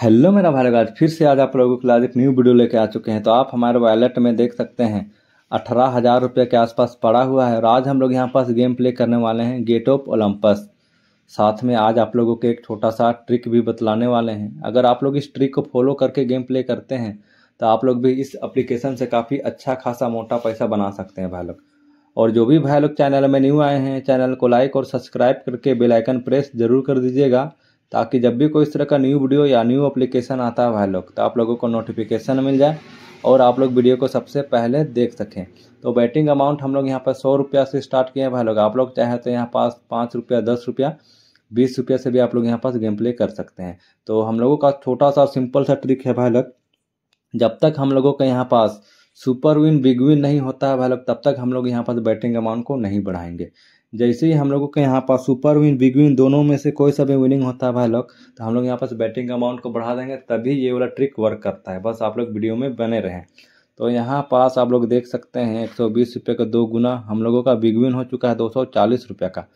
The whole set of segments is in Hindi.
हेलो मेरा भाई आज फिर से आज आप लोगों के लिए एक न्यू वीडियो लेके आ चुके हैं तो आप हमारे वॉलेट में देख सकते हैं अठारह हज़ार रुपये के आसपास पड़ा हुआ है और आज हम लोग यहाँ पास गेम प्ले करने वाले हैं गेट ऑफ ओलंपस साथ में आज आप लोगों के एक छोटा सा ट्रिक भी बतलाने वाले हैं अगर आप लोग इस ट्रिक को फॉलो करके गेम प्ले करते हैं तो आप लोग भी इस अप्लीकेशन से काफ़ी अच्छा खासा मोटा पैसा बना सकते हैं भाई लोग और जो भी भाई लोग चैनल में न्यू आए हैं चैनल को लाइक और सब्सक्राइब करके बेलाइकन प्रेस जरूर कर दीजिएगा ताकि जब भी कोई इस तरह का न्यू वीडियो या न्यू अप्लीकेशन आता है भाई लोग तो आप लोगों को नोटिफिकेशन मिल जाए और आप लोग वीडियो को सबसे पहले देख सकें तो बैटिंग अमाउंट हम लोग यहाँ पर सौ रुपया से स्टार्ट किए हैं भाई लोग आप लोग चाहे तो यहाँ पास पाँच रुपया दस रुपया बीस रुपया से भी आप लोग यहाँ पास गेम प्ले कर सकते हैं तो हम लोगों का छोटा सा सिंपल सा ट्रिक है भाई लोग जब तक हम लोगों का यहाँ पास सुपर विन बिग विन नहीं होता है भाई लोग तब तक हम लोग यहाँ पास बैटिंग अमाउंट को नहीं बढ़ाएंगे जैसे ही हम लोगों के यहाँ पास सुपर विन बिग विन दोनों में से कोई सा भी विनिंग होता है भाई लोग तो हम लोग यहाँ पास बैटिंग अमाउंट को बढ़ा देंगे तभी ये वाला ट्रिक वर्क करता है बस आप लोग वीडियो में बने रहें तो यहाँ पास आप लोग देख सकते हैं एक सौ बीस रुपये का दो गुना हम लोगों का बिग विन हो चुका है दो सौ चालीस रुपये का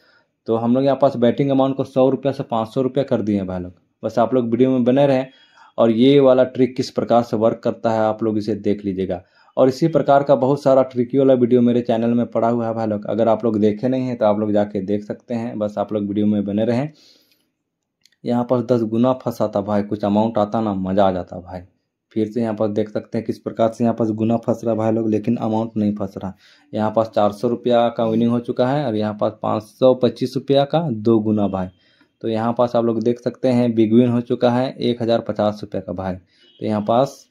तो हम लोग यहाँ पास बैटिंग अमाउंट को सौ रुपये से पाँच सौ रुपये कर दिए हैं भाई लोग बस आप लोग वीडियो में बने रहें और ये वाला ट्रिक किस प्रकार से वर्क करता है आप लोग इसे देख लीजिएगा और इसी प्रकार का बहुत सारा ट्रिकी वाला वीडियो मेरे चैनल में पड़ा हुआ है भाई लोग अगर आप लोग देखे नहीं हैं तो आप लोग जाके देख सकते हैं बस आप लोग वीडियो में बने रहें यहाँ पर दस गुना था भाई कुछ अमाउंट आता ना मज़ा आ जाता भाई फिर से यहाँ पर देख सकते हैं किस प्रकार से यहाँ पर गुना फंस रहा भाई लोग लेकिन अमाउंट नहीं फंस रहा यहाँ पास चार सौ रुपया का विनिंग हो चुका है और यहाँ पास पाँच सौ पच्चीस रुपया का दो गुना भाई तो यहाँ पास आप लोग देख सकते हैं बिग विन हो चुका है एक हज़ार पचास रुपये का भाई तो यहाँ पास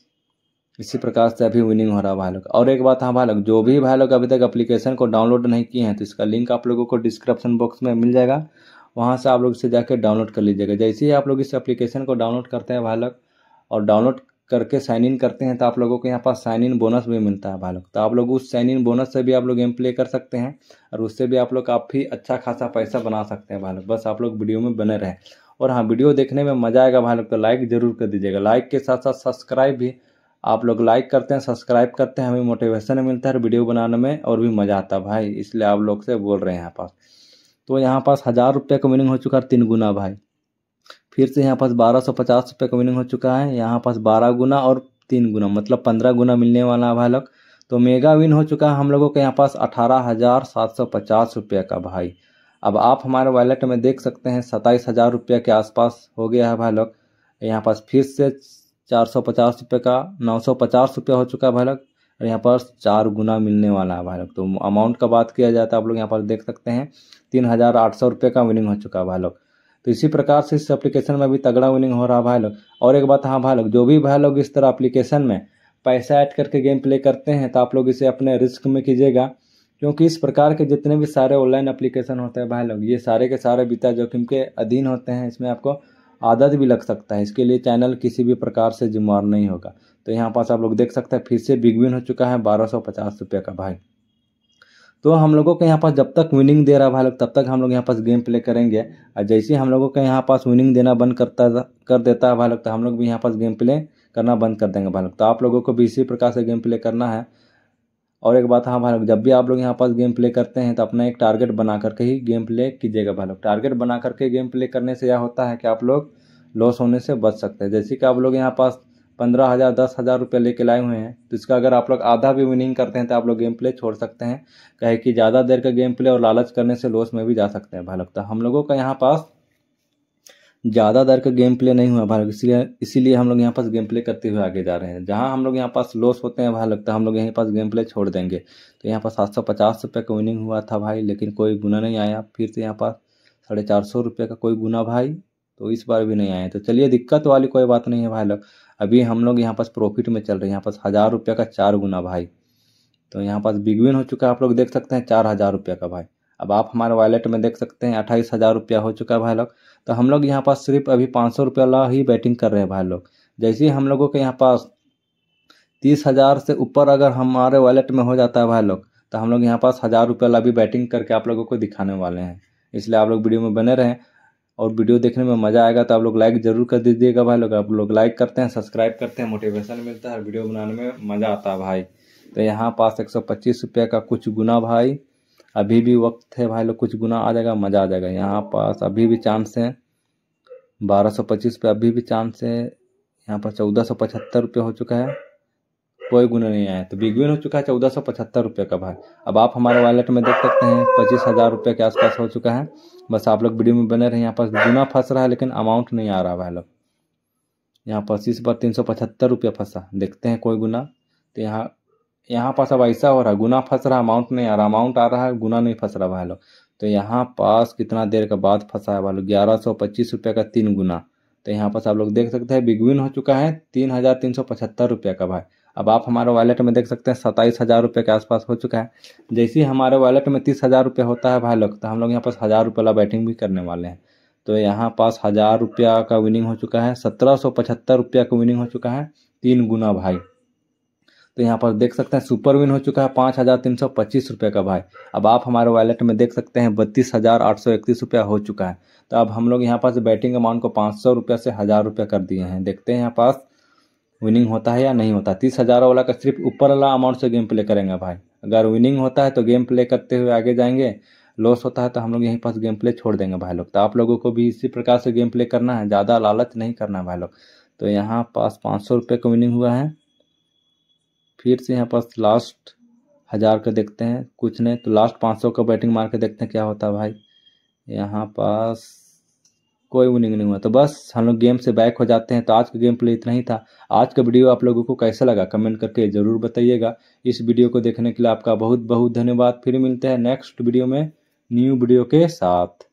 इसी प्रकार से अभी विनिंग हो रहा है भाई लोग और एक बात हाँ भाई लोग जो भी भाई लोग अभी तक एप्लीकेशन को डाउनलोड नहीं किए हैं तो इसका लिंक आप लोगों को डिस्क्रिप्शन बॉक्स में मिल जाएगा वहाँ से आप लोग इसे जाकर डाउनलोड कर लीजिएगा जैसे ही आप लोग इस एप्लीकेशन को डाउनलोड करते हैं भाई लोग और डाउनलोड करके साइन इन करते हैं तो आप लोगों को यहाँ पास साइन इन बोनस भी मिलता है भाई लोग तो आप लोग उस साइन इन बोनस से भी आप लोग गेम प्ले कर सकते हैं और उससे भी आप लोग काफ़ी अच्छा खासा पैसा बना सकते हैं भाई लोग बस आप लोग वीडियो में बने रहें और हाँ वीडियो देखने में मज़ा आएगा भाई लोग तो लाइक ज़रूर कर दीजिएगा लाइक के साथ साथ सब्सक्राइब भी आप लोग लाइक करते हैं सब्सक्राइब करते हैं हमें मोटिवेशन मिलता है वीडियो बनाने में और भी मज़ा आता है भाई इसलिए आप लोग से बोल रहे हैं यहाँ पास तो यहाँ पास हज़ार रुपये का विनिंग हो चुका है तीन गुना भाई फिर से यहाँ पास बारह सौ पचास रुपये का विनिंग हो चुका है यहाँ पास बारह गुना और तीन गुना मतलब पंद्रह गुना मिलने वाला है भाई लोग तो मेगा विन हो चुका है हम लोगों के यहाँ पास अठारह हज़ार सात सौ पचास रुपये का भाई अब आप हमारे वॉलेट में देख सकते हैं सत्ताईस हज़ार रुपये के आसपास हो गया है भाई लोग यहाँ पास फिर से चार सौ पचास रुपये का नौ सौ पचास रुपये हो चुका है भाई लोग और यहाँ पर चार गुना मिलने वाला है भाई लोग तो अमाउंट का बात किया जाए तो आप लोग यहाँ पर देख सकते हैं तीन हज़ार आठ सौ रुपये का विनिंग हो चुका है भाई लोग तो इसी प्रकार से इस एप्लीकेशन में भी तगड़ा विनिंग हो रहा है भाई लोग और एक बात हाँ भाई लोग जो भी भाई लोग इस तरह एप्लीकेशन में पैसा ऐड करके गेम प्ले करते हैं तो आप लोग इसे अपने रिस्क में कीजिएगा क्योंकि इस प्रकार के जितने भी सारे ऑनलाइन एप्लीकेशन होते हैं भाई लोग ये सारे के सारे बीता जोखिम के अधीन होते हैं इसमें आपको आदत भी लग सकता है इसके लिए चैनल किसी भी प्रकार से जिम्मेवार नहीं होगा तो यहाँ पास आप लोग देख सकते हैं फिर से बिग विन हो चुका है बारह सौ पचास रुपये का भाई तो हम लोगों के यहाँ पास जब तक विनिंग दे रहा है भाई लोग तब तक हम लोग यहाँ पास गेम प्ले करेंगे और जैसे हम लोगों के यहाँ पास विनिंग देना बंद करता कर देता है भाई लोग तो हम लोग भी यहाँ पास गेम प्ले करना बंद कर देंगे भाई लोग तो आप लोगों को भी इसी प्रकार से गेम प्ले करना है और एक बात हमारा जब भी आप लोग यहाँ पास गेम प्ले करते हैं तो अपना एक टारगेट बना करके ही गेम प्ले कीजिएगा भाई लोग टारगेट बना करके गेम प्ले करने से यह होता है कि आप लोग लॉस होने से बच सकते हैं जैसे कि आप लोग यहाँ पास पंद्रह हज़ार दस हज़ार रुपये लेके लाए हुए हैं तो इसका अगर आप लोग आधा भी विनिंग करते हैं तो आप लोग गेम प्ले छोड़ सकते हैं कहे कि ज़्यादा देर का गेम प्ले और लालच करने से लॉस में भी जा सकते हैं भाई लगता तो हम लोगों का यहाँ पास ज़्यादा दर का गेम प्ले नहीं हुआ भाई इसलिए इसीलिए हम लोग यहाँ पास गेम प्ले करते हुए आगे जा रहे हैं जहाँ हम लोग यहाँ पास लॉस होते हैं भाई लगता है हम लोग यहीं पास गेम प्ले छोड़ देंगे तो यहाँ पास सात सौ पचास रुपये का विनिंग हुआ था भाई लेकिन कोई गुना नहीं आया फिर से यहाँ पास साढ़े चार सौ रुपये का कोई गुना भाई तो इस बार भी नहीं आए तो चलिए दिक्कत वाली कोई बात नहीं है भाई लोग अभी हम लोग यहाँ पास प्रॉफिट में चल रहे हैं यहाँ पास हज़ार रुपये का चार गुना भाई तो यहाँ पास बिग विन हो चुका है आप लोग देख सकते हैं चार हज़ार रुपये का भाई अब आप हमारे वॉलेट में देख सकते हैं अट्ठाईस हज़ार रुपया हो चुका है भाई लोग तो हम लोग यहाँ पास सिर्फ अभी पाँच सौ रुपया ला ही बैटिंग कर रहे हैं भाई लोग जैसे ही हम लोगों के यहाँ पास तीस हज़ार से ऊपर अगर हमारे वॉलेट में हो जाता है भाई लोग तो हम लोग यहाँ पास हज़ार रुपया ला भी बैटिंग करके आप लोगों को दिखाने वाले हैं इसलिए आप लोग वीडियो में बने रहें और वीडियो देखने में मज़ा आएगा तो आप लोग लाइक जरूर कर दीजिएगा भाई लोग आप लोग लाइक करते हैं सब्सक्राइब करते हैं मोटिवेशन मिलता है वीडियो बनाने में मज़ा आता है भाई तो यहाँ पास एक सौ पच्चीस रुपये का कुछ गुना भाई अभी भी वक्त है भाई लोग कुछ गुना आ जाएगा मज़ा आ जाएगा यहाँ पास अभी भी चांस है बारह सौ पच्चीस पे अभी भी चांस है यहाँ पर चौदह सौ पचहत्तर रुपये हो चुका है कोई गुना नहीं आया तो बिग विन हो चुका है चौदह सौ पचहत्तर रुपये का भाई अब आप हमारे वॉलेट में देख सकते हैं पच्चीस हज़ार रुपये के आसपास हो चुका है बस आप लोग वीडियो में बने रहे यहाँ पास गुना फंस रहा है लेकिन अमाउंट नहीं आ रहा भाई लोग यहाँ पर इस बार तीन सौ पचहत्तर रुपया फंसा देखते हैं कोई गुना तो यहाँ यहाँ पास अब ऐसा हो रहा है गुना फंस रहा अमाउंट नहीं आ रहा अमाउंट आ रहा है गुना नहीं फंस रहा भाई लोग तो यहाँ पास कितना देर के बाद फंसा है भाई लोग ग्यारह सौ पच्चीस रुपये का तीन गुना तो यहाँ पास आप लोग देख सकते हैं बिग विन हो चुका है तीन हज़ार तीन सौ पचहत्तर रुपये का भाई अब आप हमारे वॉलेट में देख सकते हैं सत्ताईस हज़ार रुपये के आसपास हो चुका है जैसे ही हमारे वॉलेट में तीस हज़ार रुपये होता है भाई लोग तो हम लोग यहाँ पास हज़ार रुपये वाला बैटिंग भी करने वाले हैं तो यहाँ पास हज़ार रुपया का विनिंग हो चुका है सत्रह सौ पचहत्तर रुपया का विनिंग हो चुका है तीन गुना भाई तो यहाँ पर देख सकते हैं सुपर विन हो चुका है पाँच हज़ार तीन सौ पच्चीस रुपये का भाई अब आप हमारे वॉलेट में देख सकते हैं बत्तीस हज़ार आठ सौ इकतीस रुपया हो चुका है तो अब हम लोग यहाँ पास बैटिंग अमाउंट को पाँच सौ रुपये से हज़ार रुपये कर दिए हैं देखते हैं यहाँ पास विनिंग होता है या नहीं होता तीस हज़ार वाला का सिर्फ ऊपर वाला अमाउंट से गेम प्ले करेंगे भाई अगर विनिंग होता है तो गेम प्ले करते हुए आगे जाएंगे लॉस होता है तो हम लोग यहीं पास गेम प्ले छोड़ देंगे भाई लोग तो आप लोगों को भी इसी प्रकार से गेम प्ले करना है ज़्यादा लालच नहीं करना है भाई लोग तो यहाँ पास पाँच सौ रुपये का विनिंग हुआ है फिर से यहाँ पास लास्ट हज़ार का देखते हैं कुछ नहीं तो लास्ट पाँच सौ का बैटिंग मार के देखते हैं क्या होता है भाई यहाँ पास कोई विनिंग नहीं हुआ तो बस हम लोग गेम से बैक हो जाते हैं तो आज का गेम प्ले इतना ही था आज का वीडियो आप लोगों को कैसा लगा कमेंट करके ज़रूर बताइएगा इस वीडियो को देखने के लिए आपका बहुत बहुत धन्यवाद फिर मिलते हैं नेक्स्ट वीडियो में न्यू वीडियो के साथ